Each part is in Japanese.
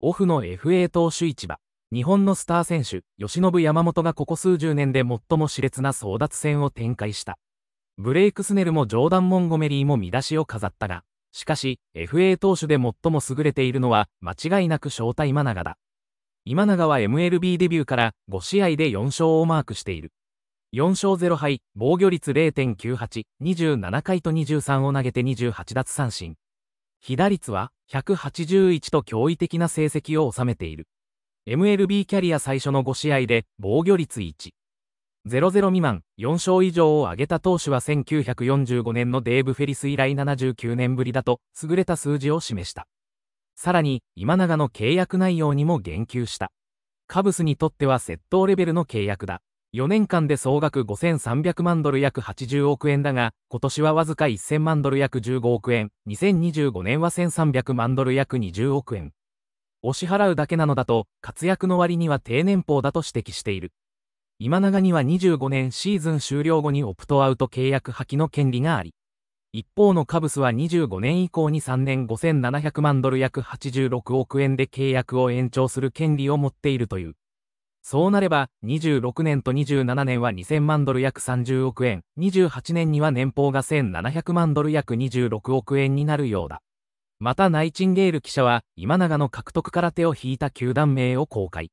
オフの FA 投手市場。日本のスター選手、吉部山本がここ数十年で最も熾烈な争奪戦を展開した。ブレイクスネルもジョーダン・モンゴメリーも見出しを飾ったが、しかし、FA 投手で最も優れているのは、間違いなく正体今永だ。今永は MLB デビューから5試合で4勝をマークしている。4勝0敗、防御率0.98、27回と23を投げて28奪三振。被打率は181と驚異的な成績を収めている。MLB キャリア最初の5試合で防御率1。00未満4勝以上を挙げた投手は1945年のデーブ・フェリス以来79年ぶりだと優れた数字を示した。さらに今永の契約内容にも言及した。カブスにとっては窃盗レベルの契約だ。4年間で総額5300万ドル約80億円だが、今年はわずか1000万ドル約15億円、2025年は1300万ドル約20億円。お支払うだけなのだと、活躍の割には低年俸だと指摘している。今永には25年シーズン終了後にオプトアウト契約破棄の権利があり、一方のカブスは25年以降に3年5700万ドル約86億円で契約を延長する権利を持っているという。そうなれば、26年と27年は2000万ドル約30億円、28年には年俸が1700万ドル約26億円になるようだ。またナイチンゲール記者は、今永の獲得から手を引いた球団名を公開。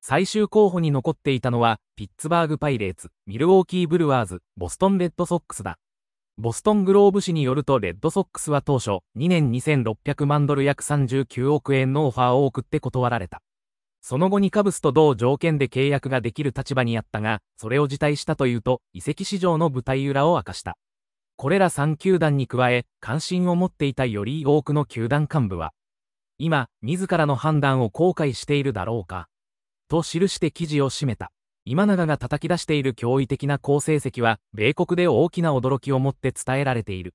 最終候補に残っていたのは、ピッツバーグパイレーツ、ミルウォーキーブルワーズ、ボストンレッドソックスだ。ボストングローブ氏によるとレッドソックスは当初、2年2600万ドル約39億円のオファーを送って断られた。その後にカブスと同条件で契約ができる立場にあったが、それを辞退したというと、移籍市場の舞台裏を明かした。これら3球団に加え、関心を持っていたより多くの球団幹部は、今、自らの判断を後悔しているだろうか、と記して記事を締めた。今永が叩き出している驚異的な好成績は、米国で大きな驚きをもって伝えられている。